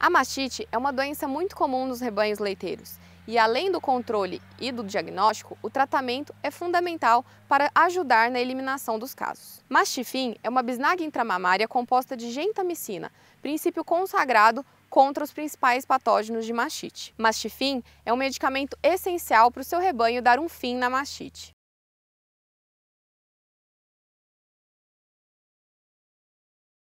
A mastite é uma doença muito comum nos rebanhos leiteiros e, além do controle e do diagnóstico, o tratamento é fundamental para ajudar na eliminação dos casos. Mastifin é uma bisnaga intramamária composta de gentamicina, princípio consagrado contra os principais patógenos de mastite. Mastifin é um medicamento essencial para o seu rebanho dar um fim na mastite.